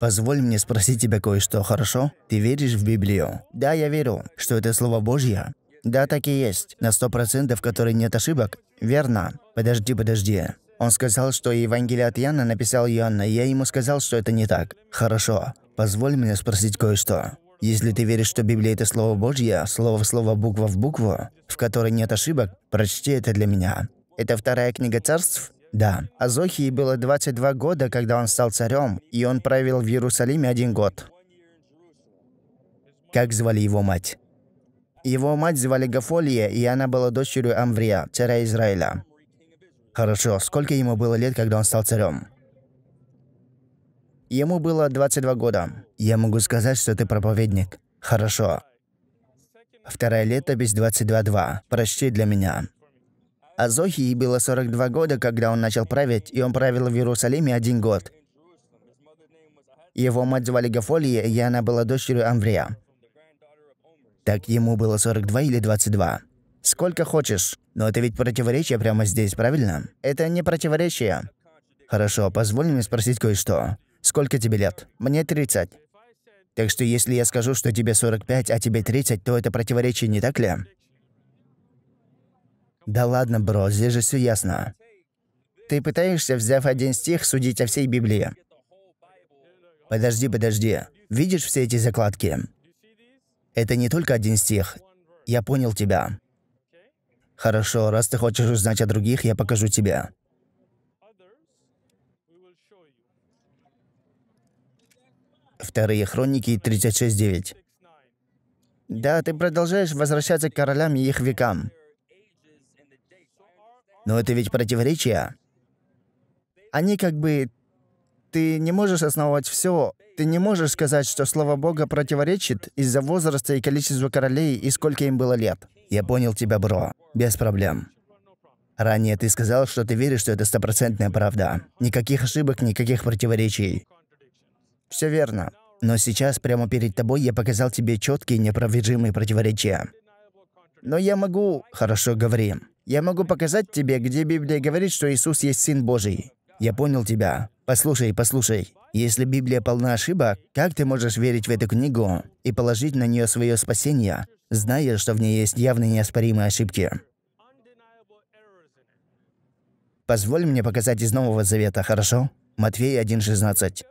Позволь мне спросить тебя кое-что, хорошо? Ты веришь в Библию? Да, я верю, что это Слово Божье. Да, так и есть. На сто процентов, в которой нет ошибок. Верно. Подожди, подожди. Он сказал, что Евангелие от Яна написал Иоанна, и я ему сказал, что это не так. Хорошо. Позволь мне спросить кое-что. Если ты веришь, что Библия – это Слово Божье, слово в слово, буква в букву, в которой нет ошибок, прочти это для меня. Это вторая книга царств? Да. Азохии было 22 года, когда он стал царем, и он правил в Иерусалиме один год. Как звали его мать? Его мать звали Гафолия, и она была дочерью Амврия, царя Израиля. Хорошо, сколько ему было лет, когда он стал царем? Ему было 22 года. Я могу сказать, что ты проповедник. Хорошо. Второе Вторая летопись 22.2. Прочти для меня. Азохи ей было 42 года, когда он начал править, и он правил в Иерусалиме один год. Его мать звали Гафолия, и она была дочерью Амврия. Так ему было 42 или 22. Сколько хочешь. Но это ведь противоречие прямо здесь, правильно? Это не противоречие. Хорошо, позволь мне спросить кое-что. Сколько тебе лет? Мне 30. Так что если я скажу, что тебе 45, а тебе 30, то это противоречие, не так ли? Да ладно, бро, здесь же все ясно. Ты пытаешься, взяв один стих, судить о всей Библии. Подожди, подожди. Видишь все эти закладки? Это не только один стих. Я понял тебя. Хорошо, раз ты хочешь узнать о других, я покажу тебе. Вторые хроники 36.9. Да, ты продолжаешь возвращаться к королям и их векам. Но это ведь противоречие. Они как бы... Ты не можешь основывать все. Ты не можешь сказать, что слово Бога противоречит из-за возраста и количества королей и сколько им было лет. Я понял тебя, бро. Без проблем. Ранее ты сказал, что ты веришь, что это стопроцентная правда. Никаких ошибок, никаких противоречий. Все верно. Но сейчас прямо перед тобой я показал тебе четкие непровержимые противоречия. Но я могу... Хорошо, говори. Я могу показать тебе, где Библия говорит, что Иисус есть Сын Божий. Я понял тебя. Послушай, послушай. Если Библия полна ошибок, как ты можешь верить в эту книгу и положить на нее свое спасение, зная, что в ней есть явные неоспоримые ошибки? Позволь мне показать из Нового Завета, хорошо? Матфея 1.16.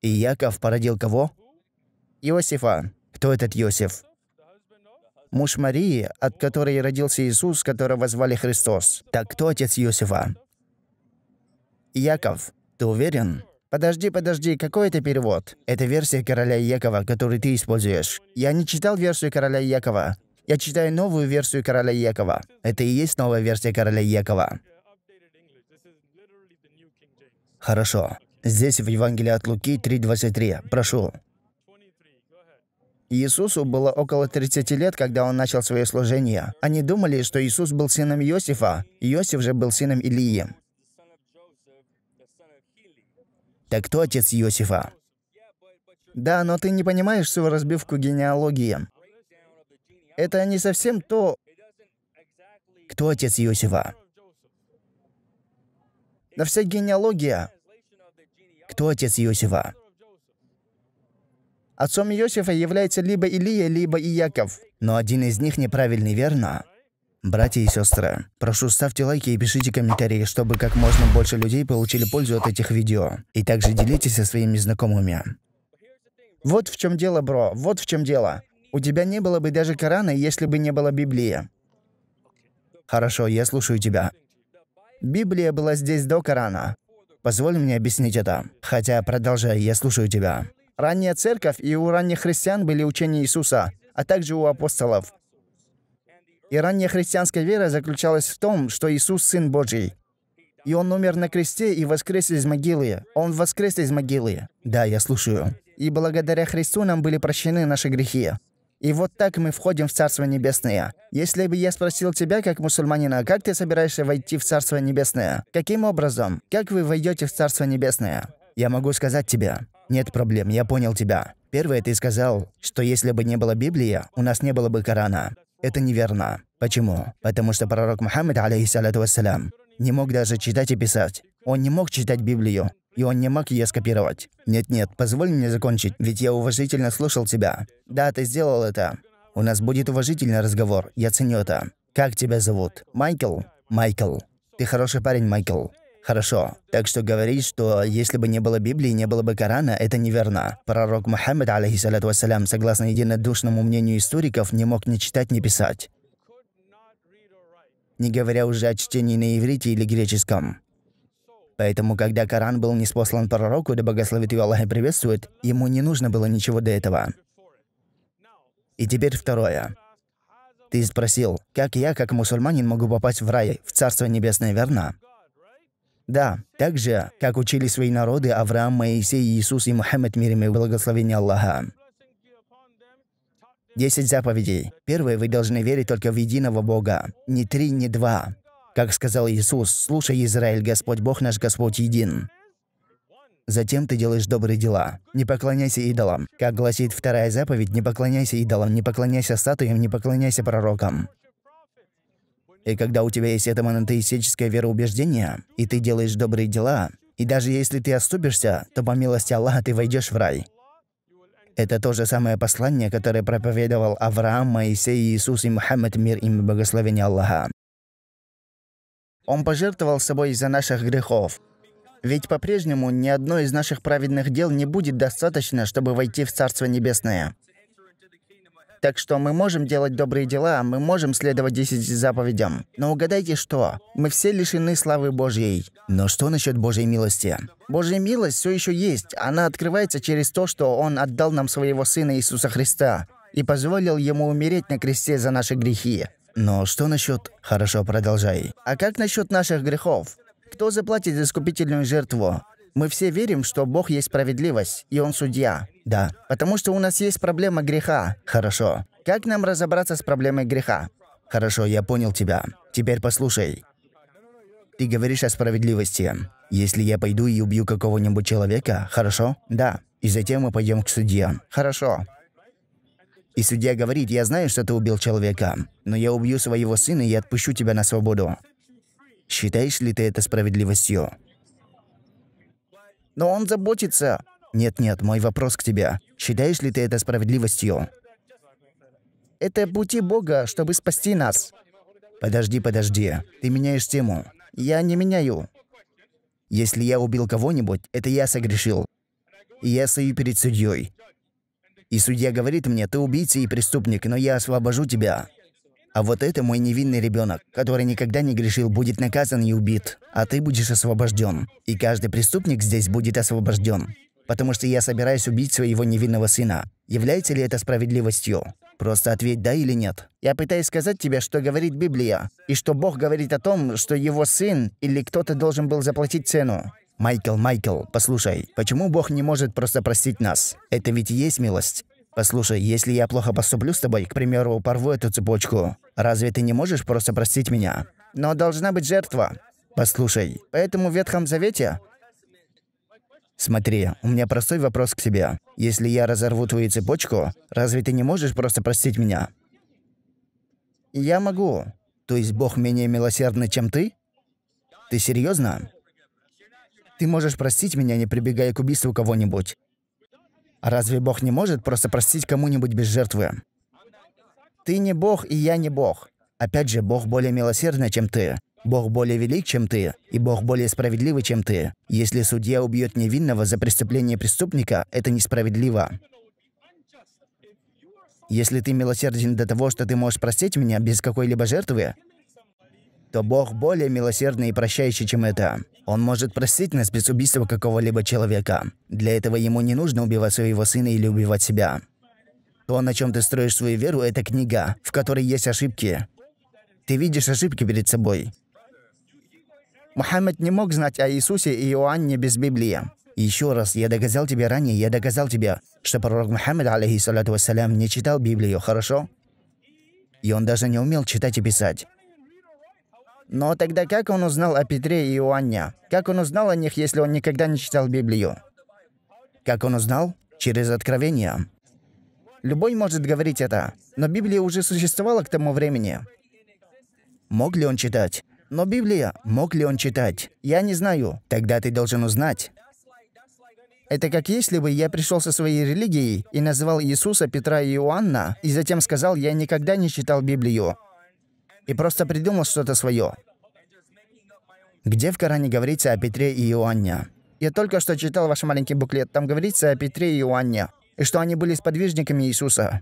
И Яков породил кого? Иосифа. Кто этот Иосиф? муж Марии, от которой родился Иисус, которого звали Христос. Так кто отец Иосифа? Яков, ты уверен? Подожди, подожди, какой это перевод? Это версия короля Якова, которую ты используешь. Я не читал версию короля Якова. Я читаю новую версию короля Якова. Это и есть новая версия короля Якова. Хорошо. Здесь в Евангелии от Луки 3.23. Прошу. Иисусу было около 30 лет, когда он начал свое служение. Они думали, что Иисус был сыном Иосифа, Иосиф же был сыном Илии. Так кто отец Иосифа? Да, но ты не понимаешь всю разбивку генеалогии. Это не совсем то... Кто отец Иосифа? Да вся генеалогия. Кто отец Иосифа? Отцом Иосифа является либо Илия, либо Ияков. Но один из них неправильный, верно? Братья и сестры, прошу ставьте лайки и пишите комментарии, чтобы как можно больше людей получили пользу от этих видео. И также делитесь со своими знакомыми. Вот в чем дело, бро, вот в чем дело. У тебя не было бы даже Корана, если бы не было Библии. Хорошо, я слушаю тебя. Библия была здесь до Корана. Позволь мне объяснить это. Хотя, продолжай, я слушаю тебя. Ранняя церковь и у ранних христиан были учения Иисуса, а также у апостолов. И ранняя христианская вера заключалась в том, что Иисус – Сын Божий. И Он умер на кресте и воскрес из могилы. Он воскрес из могилы. Да, я слушаю. И благодаря Христу нам были прощены наши грехи. И вот так мы входим в Царство Небесное. Если бы я спросил тебя, как мусульманина, как ты собираешься войти в Царство Небесное? Каким образом? Как вы войдете в Царство Небесное? Я могу сказать тебе. «Нет проблем, я понял тебя. Первое, ты сказал, что если бы не было Библии, у нас не было бы Корана. Это неверно. Почему? Потому что пророк Мухаммед, алейхиссалату вассалям, не мог даже читать и писать. Он не мог читать Библию, и он не мог ее скопировать. Нет-нет, позволь мне закончить, ведь я уважительно слушал тебя. Да, ты сделал это. У нас будет уважительный разговор, я ценю это. Как тебя зовут? Майкл? Майкл. Ты хороший парень, Майкл. Хорошо. Так что говорить, что если бы не было Библии, не было бы Корана, это неверно. Пророк Мухаммед, алейхиссалату вассалям, согласно единодушному мнению историков, не мог ни читать, ни писать. Не говоря уже о чтении на иврите или греческом. Поэтому, когда Коран был неспослан пророку, да богословит его Аллах и приветствует, ему не нужно было ничего до этого. И теперь второе. Ты спросил, как я, как мусульманин, могу попасть в рай, в Царство Небесное, верно? Да, так же, как учили свои народы Авраам, Моисей, Иисус и Мухаммад, мир им и благословение Аллаха. Десять заповедей. Первое, вы должны верить только в единого Бога. Не три, не два. Как сказал Иисус, «Слушай, Израиль, Господь Бог наш, Господь един». Затем ты делаешь добрые дела. Не поклоняйся идолам. Как гласит вторая заповедь, не поклоняйся идолам, не поклоняйся статуям, не поклоняйся пророкам. И когда у тебя есть это монотеистическое вероубеждение, и ты делаешь добрые дела, и даже если ты оступишься, то по милости Аллаха ты войдешь в рай. Это то же самое послание, которое проповедовал Авраам, Моисей, Иисус и Мухаммад, мир им и благословение Аллаха. Он пожертвовал собой из-за наших грехов. Ведь по-прежнему ни одно из наших праведных дел не будет достаточно, чтобы войти в Царство Небесное. Так что мы можем делать добрые дела, мы можем следовать десяти заповедям. Но угадайте что? Мы все лишены славы Божьей. Но что насчет Божьей милости? Божья милость все еще есть. Она открывается через то, что Он отдал нам своего Сына Иисуса Христа и позволил Ему умереть на кресте за наши грехи. Но что насчет... Хорошо, продолжай. А как насчет наших грехов? Кто заплатит искупительную жертву? Мы все верим, что Бог есть справедливость, и Он судья. Да. Потому что у нас есть проблема греха. Хорошо. Как нам разобраться с проблемой греха? Хорошо, я понял тебя. Теперь послушай. Ты говоришь о справедливости. Если я пойду и убью какого-нибудь человека, хорошо? Да. И затем мы пойдем к судье. Хорошо. И судья говорит, я знаю, что ты убил человека, но я убью своего сына и отпущу тебя на свободу. Считаешь ли ты это справедливостью? но он заботится. Нет-нет, мой вопрос к тебе. Считаешь ли ты это справедливостью? Это пути Бога, чтобы спасти нас. Подожди, подожди. Ты меняешь тему. Я не меняю. Если я убил кого-нибудь, это я согрешил. И я стою перед судьей. И судья говорит мне, ты убийца и преступник, но я освобожу тебя. А вот это мой невинный ребенок, который никогда не грешил, будет наказан и убит, а ты будешь освобожден. И каждый преступник здесь будет освобожден. Потому что я собираюсь убить своего невинного сына. Является ли это справедливостью? Просто ответь да или нет. Я пытаюсь сказать тебе, что говорит Библия, и что Бог говорит о том, что его сын или кто-то должен был заплатить цену. Майкл, Майкл, послушай, почему Бог не может просто простить нас? Это ведь и есть милость. «Послушай, если я плохо поступлю с тобой, к примеру, порву эту цепочку, разве ты не можешь просто простить меня?» «Но должна быть жертва». «Послушай, поэтому в Ветхом Завете...» «Смотри, у меня простой вопрос к тебе. Если я разорву твою цепочку, разве ты не можешь просто простить меня?» «Я могу». «То есть Бог менее милосердный, чем ты?» «Ты серьезно? Ты можешь простить меня, не прибегая к убийству кого-нибудь. А разве Бог не может просто простить кому-нибудь без жертвы? Ты не Бог, и я не Бог. Опять же, Бог более милосердный, чем ты. Бог более велик, чем ты, и Бог более справедливый, чем ты. Если судья убьет невинного за преступление преступника, это несправедливо. Если ты милосерден до того, что ты можешь простить меня без какой-либо жертвы, то Бог более милосердный и прощающий, чем это. Он может простить нас без убийства какого-либо человека. Для этого ему не нужно убивать своего сына или убивать себя. То, на чем ты строишь свою веру, это книга, в которой есть ошибки. Ты видишь ошибки перед собой. Мухаммед не мог знать о Иисусе и Иоанне без Библии. Еще раз, я доказал тебе ранее, я доказал тебе, что пророк Мухаммед, алейхиссалату вассалям, не читал Библию, хорошо? И он даже не умел читать и писать. Но тогда как он узнал о Петре и Иоанне? Как он узнал о них, если он никогда не читал Библию? Как он узнал? Через откровение. Любой может говорить это, но Библия уже существовала к тому времени. Мог ли он читать? Но Библия, мог ли он читать? Я не знаю. Тогда ты должен узнать. Это как если бы я пришел со своей религией и называл Иисуса, Петра и Иоанна, и затем сказал, я никогда не читал Библию и просто придумал что-то свое. Где в Коране говорится о Петре и Иоанне? Я только что читал ваш маленький буклет. Там говорится о Петре и Иоанне, и что они были сподвижниками Иисуса.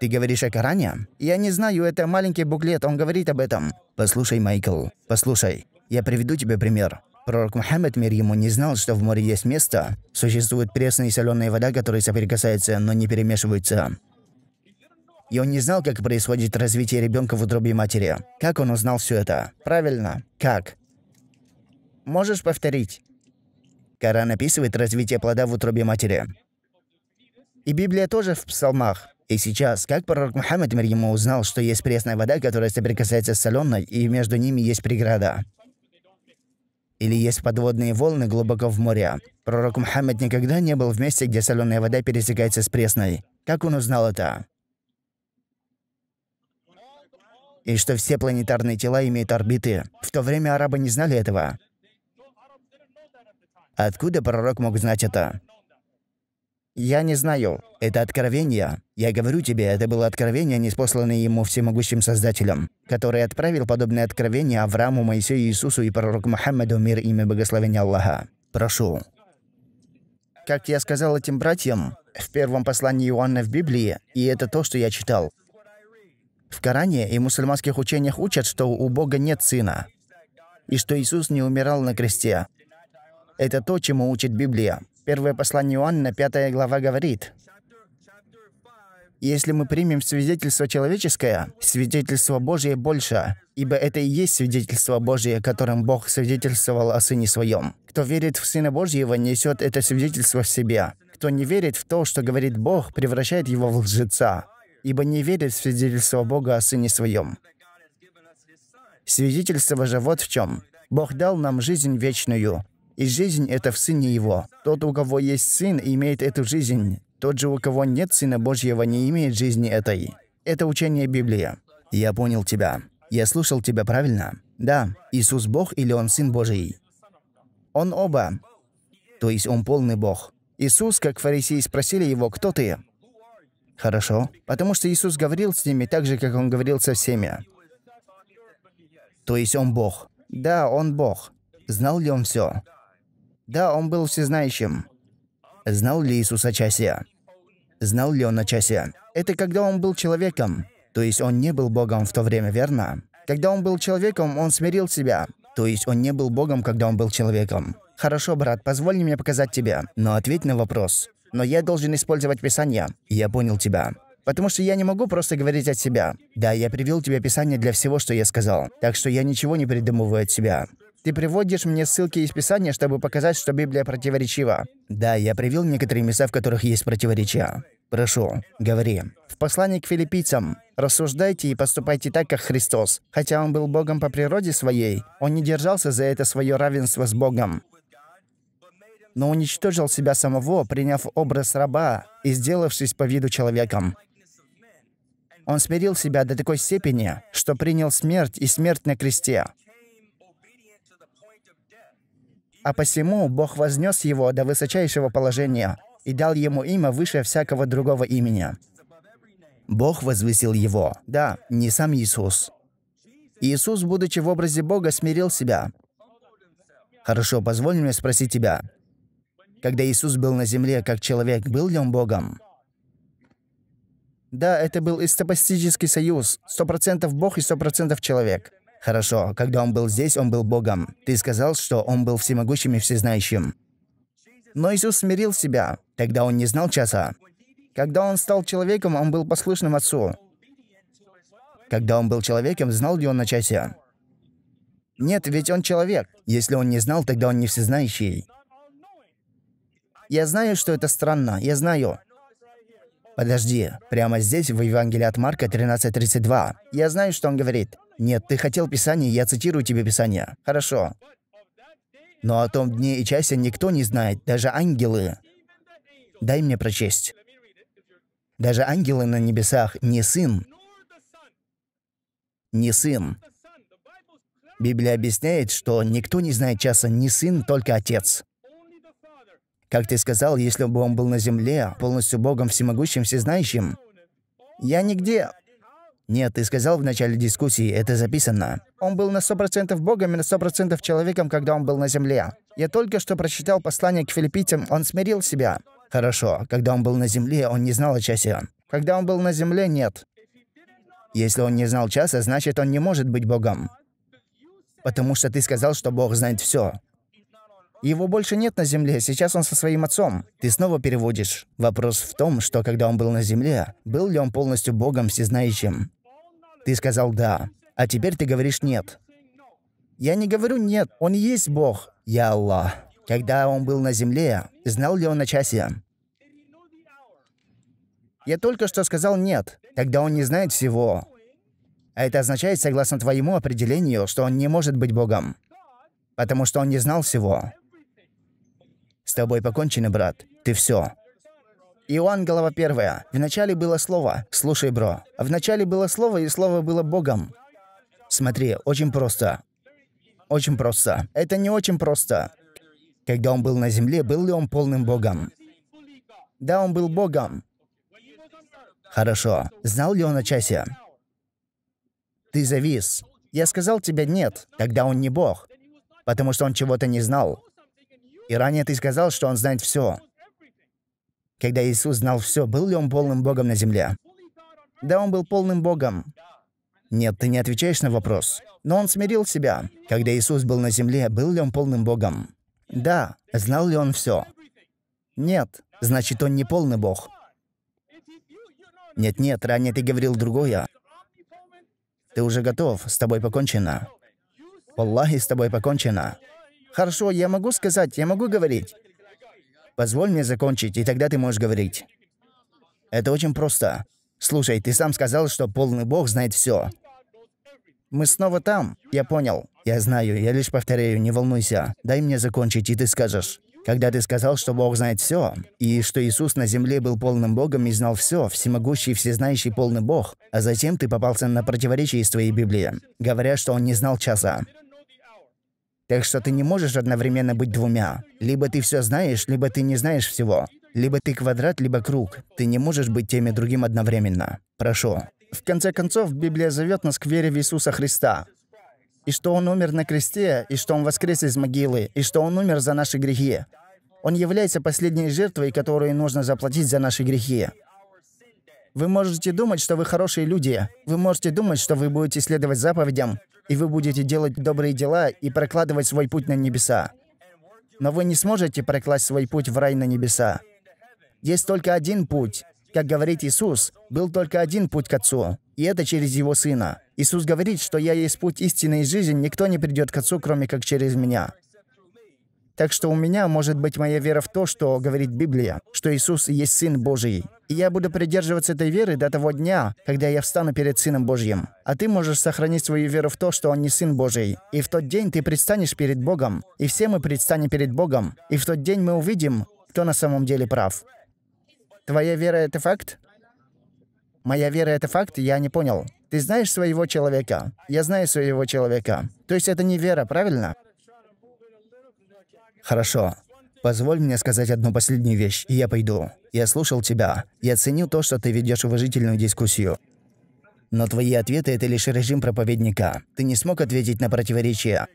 Ты говоришь о Коране? Я не знаю, это маленький буклет, он говорит об этом. Послушай, Майкл, послушай. Я приведу тебе пример. Пророк Мухаммед, мир ему, не знал, что в море есть место. Существует пресная и соленая вода, которые соприкасаются, но не перемешиваются и он не знал, как происходит развитие ребенка в утробе матери. Как он узнал все это? Правильно. Как? Можешь повторить? Коран описывает развитие плода в утробе матери. И Библия тоже в псалмах. И сейчас, как пророк Мухаммад мир ему узнал, что есть пресная вода, которая соприкасается с соленой, и между ними есть преграда? Или есть подводные волны глубоко в море? Пророк Мухаммад никогда не был в месте, где соленая вода пересекается с пресной. Как он узнал это? и что все планетарные тела имеют орбиты. В то время арабы не знали этого. Откуда пророк мог знать это? Я не знаю. Это откровение. Я говорю тебе, это было откровение, неспосланное ему всемогущим Создателем, который отправил подобное откровение Аврааму, Моисею, Иисусу и пророку Мухаммаду, мир имя благословения Аллаха. Прошу. Как я сказал этим братьям в первом послании Иоанна в Библии, и это то, что я читал, в Коране и мусульманских учениях учат, что у Бога нет сына, и что Иисус не умирал на кресте. Это то, чему учит Библия. Первое послание Иоанна, 5 глава говорит, «Если мы примем свидетельство человеческое, свидетельство Божие больше, ибо это и есть свидетельство Божие, которым Бог свидетельствовал о Сыне Своем. Кто верит в Сына Божьего, несет это свидетельство в себе. Кто не верит в то, что говорит Бог, превращает его в лжеца, ибо не верит в свидетельство Бога о Сыне Своем. Свидетельство же вот в чем. Бог дал нам жизнь вечную, и жизнь — это в Сыне Его. Тот, у кого есть Сын, имеет эту жизнь. Тот же, у кого нет Сына Божьего, не имеет жизни этой. Это учение Библии. Я понял тебя. Я слушал тебя правильно? Да. Иисус Бог или Он Сын Божий? Он оба. То есть Он полный Бог. Иисус, как фарисеи, спросили его, «Кто ты?» Хорошо. Потому что Иисус говорил с ними так же, как Он говорил со всеми. То есть Он Бог. Да, Он Бог. Знал ли Он все? Да, Он был всезнающим. Знал ли Иисус о часе? Знал ли Он о часе? Это когда Он был человеком. То есть Он не был Богом в то время, верно? Когда Он был человеком, Он смирил себя. То есть Он не был Богом, когда Он был человеком. Хорошо, брат, позволь мне показать тебе. Но ответь на вопрос но я должен использовать Писание. я понял тебя. Потому что я не могу просто говорить от себя. Да, я привел тебе Писание для всего, что я сказал. Так что я ничего не придумываю от себя. Ты приводишь мне ссылки из Писания, чтобы показать, что Библия противоречива. Да, я привел некоторые места, в которых есть противоречия. Прошу, говори. В послании к филиппийцам «Рассуждайте и поступайте так, как Христос». Хотя он был Богом по природе своей, он не держался за это свое равенство с Богом но уничтожил себя самого, приняв образ раба и сделавшись по виду человеком. Он смирил себя до такой степени, что принял смерть и смерть на кресте. А посему Бог вознес его до высочайшего положения и дал ему имя выше всякого другого имени. Бог возвысил его, да, не сам Иисус. Иисус, будучи в образе Бога, смирил себя. Хорошо, позволь мне спросить тебя, когда Иисус был на земле как человек, был ли он Богом? Да, это был истопастический союз. Сто процентов Бог и сто процентов человек. Хорошо, когда он был здесь, он был Богом. Ты сказал, что он был всемогущим и всезнающим. Но Иисус смирил себя. Тогда он не знал часа. Когда он стал человеком, он был послушным Отцу. Когда он был человеком, знал ли он на часе? Нет, ведь он человек. Если он не знал, тогда он не всезнающий. Я знаю, что это странно, я знаю. Подожди, прямо здесь, в Евангелии от Марка 13.32. Я знаю, что он говорит. Нет, ты хотел Писание, я цитирую тебе Писание. Хорошо. Но о том дне и часе никто не знает, даже ангелы. Дай мне прочесть. Даже ангелы на небесах не сын. Не сын. Библия объясняет, что никто не знает часа, не сын, только отец. Как ты сказал, если бы он был на земле, полностью богом всемогущим, всезнающим. Я нигде. Нет, ты сказал в начале дискуссии, это записано. Он был на 100% богом и на 100% человеком, когда он был на земле. Я только что прочитал послание к филиппийцам, он смирил себя. Хорошо, когда он был на земле, он не знал о часе. Когда он был на земле, нет. Если он не знал часа, значит, он не может быть богом. Потому что ты сказал, что Бог знает все. Его больше нет на Земле, сейчас он со своим отцом. Ты снова переводишь. Вопрос в том, что когда он был на Земле, был ли он полностью Богом всезнающим? Ты сказал «да», а теперь ты говоришь «нет». Я не говорю «нет», он есть Бог. Я Аллах. Когда он был на Земле, знал ли он о часе? Я только что сказал «нет». Тогда он не знает всего. А это означает, согласно твоему определению, что он не может быть Богом. Потому что он не знал всего. С тобой покончено, брат. Ты все. Иоанн, глава 1. Вначале было слово. Слушай, бро. Вначале было слово, и слово было Богом. Смотри, очень просто. Очень просто. Это не очень просто. Когда он был на земле, был ли он полным Богом? Да, он был Богом. Хорошо. Знал ли он о часе? Ты завис. Я сказал тебе нет, тогда он не Бог. Потому что он чего-то не знал. И ранее ты сказал, что он знает все. Когда Иисус знал все, был ли он полным Богом на земле? Да, он был полным Богом. Нет, ты не отвечаешь на вопрос. Но он смирил себя. Когда Иисус был на земле, был ли он полным Богом? Да. Знал ли он все? Нет. Значит, он не полный Бог. Нет-нет, ранее ты говорил другое. Ты уже готов, с тобой покончено. Аллахи, с тобой покончено. Хорошо, я могу сказать, я могу говорить. Позволь мне закончить, и тогда ты можешь говорить. Это очень просто. Слушай, ты сам сказал, что полный бог знает все. Мы снова там. Я понял. Я знаю, я лишь повторяю, не волнуйся. Дай мне закончить, и ты скажешь. Когда ты сказал, что Бог знает все, и что Иисус на земле был полным Богом и знал все, всемогущий, всезнающий, полный Бог, а затем ты попался на противоречие из твоей Библии, говоря, что он не знал часа. Так что ты не можешь одновременно быть двумя. Либо ты все знаешь, либо ты не знаешь всего. Либо ты квадрат, либо круг. Ты не можешь быть тем и другим одновременно. Прошу. В конце концов, Библия зовет нас к вере в Иисуса Христа. И что Он умер на кресте, и что Он воскрес из могилы, и что Он умер за наши грехи. Он является последней жертвой, которую нужно заплатить за наши грехи. Вы можете думать, что вы хорошие люди. Вы можете думать, что вы будете следовать заповедям и вы будете делать добрые дела и прокладывать свой путь на небеса. Но вы не сможете прокласть свой путь в рай на небеса. Есть только один путь. Как говорит Иисус, был только один путь к Отцу, и это через Его Сына. Иисус говорит, что «Я есть путь истины и жизнь, никто не придет к Отцу, кроме как через Меня». Так что у меня может быть моя вера в то, что говорит Библия, что Иисус есть Сын Божий, и я буду придерживаться этой веры до того дня, когда я встану перед Сыном Божьим. А ты можешь сохранить свою веру в то, что Он не Сын Божий. И в тот день ты предстанешь перед Богом. И все мы предстанем перед Богом. И в тот день мы увидим, кто на самом деле прав. Твоя вера — это факт? Моя вера — это факт? Я не понял. Ты знаешь своего человека. Я знаю своего человека. То есть это не вера, правильно? Хорошо. Позволь мне сказать одну последнюю вещь, и я пойду. Я слушал тебя. Я ценю то, что ты ведешь уважительную дискуссию. Но твои ответы – это лишь режим проповедника. Ты не смог ответить на противоречия.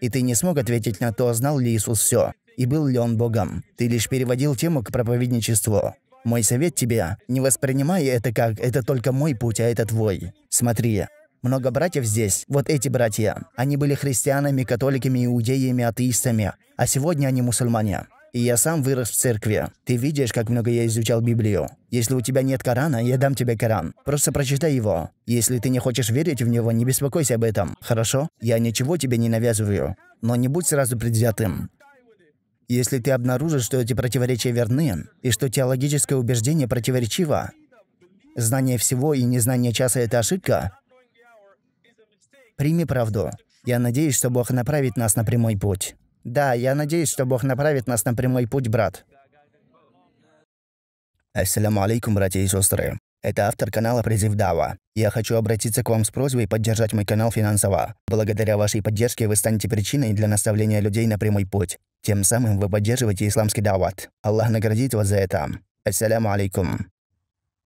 И ты не смог ответить на то, знал ли Иисус все и был ли он Богом. Ты лишь переводил тему к проповедничеству. Мой совет тебе – не воспринимай это как «это только мой путь, а это твой». Смотри, много братьев здесь, вот эти братья. Они были христианами, католиками, иудеями, атеистами. А сегодня они мусульмане. И я сам вырос в церкви. Ты видишь, как много я изучал Библию. Если у тебя нет Корана, я дам тебе Коран. Просто прочитай его. Если ты не хочешь верить в него, не беспокойся об этом. Хорошо? Я ничего тебе не навязываю. Но не будь сразу предвзятым. Если ты обнаружишь, что эти противоречия верны, и что теологическое убеждение противоречиво, знание всего и незнание часа – это ошибка, Прими правду. Я надеюсь, что Бог направит нас на прямой путь. Да, я надеюсь, что Бог направит нас на прямой путь, брат. Ассаляму алейкум, братья и сестры. Это автор канала «Призыв Дава». Я хочу обратиться к вам с просьбой поддержать мой канал финансово. Благодаря вашей поддержке вы станете причиной для наставления людей на прямой путь. Тем самым вы поддерживаете исламский дават. Аллах наградит вас за это. Ассаляму алейкум.